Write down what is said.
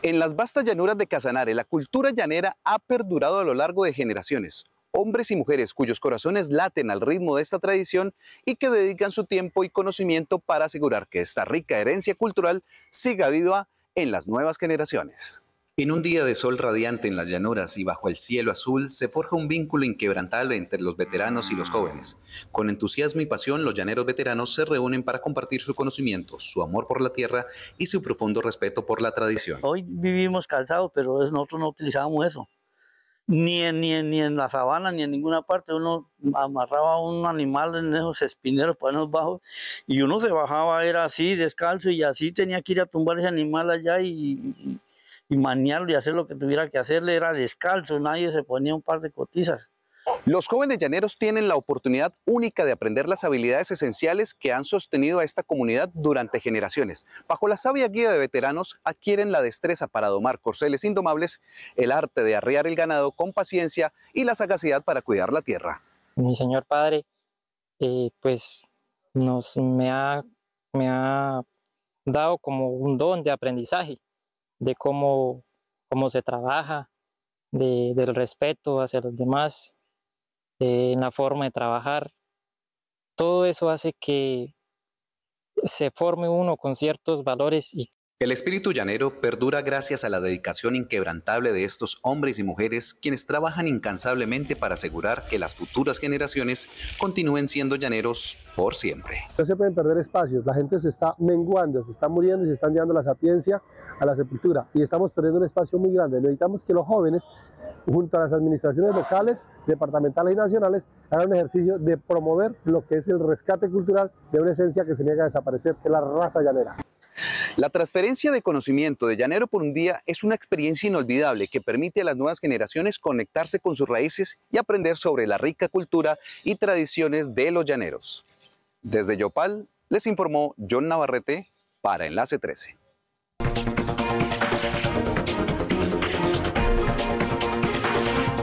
En las vastas llanuras de Casanare, la cultura llanera ha perdurado a lo largo de generaciones. Hombres y mujeres cuyos corazones laten al ritmo de esta tradición y que dedican su tiempo y conocimiento para asegurar que esta rica herencia cultural siga viva en las nuevas generaciones. En un día de sol radiante en las llanuras y bajo el cielo azul se forja un vínculo inquebrantable entre los veteranos y los jóvenes. Con entusiasmo y pasión los llaneros veteranos se reúnen para compartir su conocimiento, su amor por la tierra y su profundo respeto por la tradición. Hoy vivimos calzado, pero nosotros no utilizábamos eso. Ni en, ni, ni en la sabana, ni en ninguna parte. Uno amarraba a un animal en esos espineros, los bajos, y uno se bajaba, era así, descalzo, y así tenía que ir a tumbar ese animal allá y y manearlo y hacer lo que tuviera que hacerle, era descalzo, nadie se ponía un par de cotizas. Los jóvenes llaneros tienen la oportunidad única de aprender las habilidades esenciales que han sostenido a esta comunidad durante generaciones. Bajo la sabia guía de veteranos adquieren la destreza para domar corceles indomables, el arte de arriar el ganado con paciencia y la sagacidad para cuidar la tierra. Mi señor padre, eh, pues nos, me, ha, me ha dado como un don de aprendizaje de cómo, cómo se trabaja, del respeto hacia los demás, en la forma de trabajar. Todo eso hace que se forme uno con ciertos valores y el espíritu llanero perdura gracias a la dedicación inquebrantable de estos hombres y mujeres quienes trabajan incansablemente para asegurar que las futuras generaciones continúen siendo llaneros por siempre. No se pueden perder espacios, la gente se está menguando, se está muriendo y se están llevando la sapiencia a la sepultura y estamos perdiendo un espacio muy grande. Necesitamos que los jóvenes, junto a las administraciones locales, departamentales y nacionales, hagan un ejercicio de promover lo que es el rescate cultural de una esencia que se niega a desaparecer, que es la raza llanera. La transferencia de conocimiento de Llanero por un día es una experiencia inolvidable que permite a las nuevas generaciones conectarse con sus raíces y aprender sobre la rica cultura y tradiciones de los llaneros. Desde Yopal les informó John Navarrete para Enlace 13.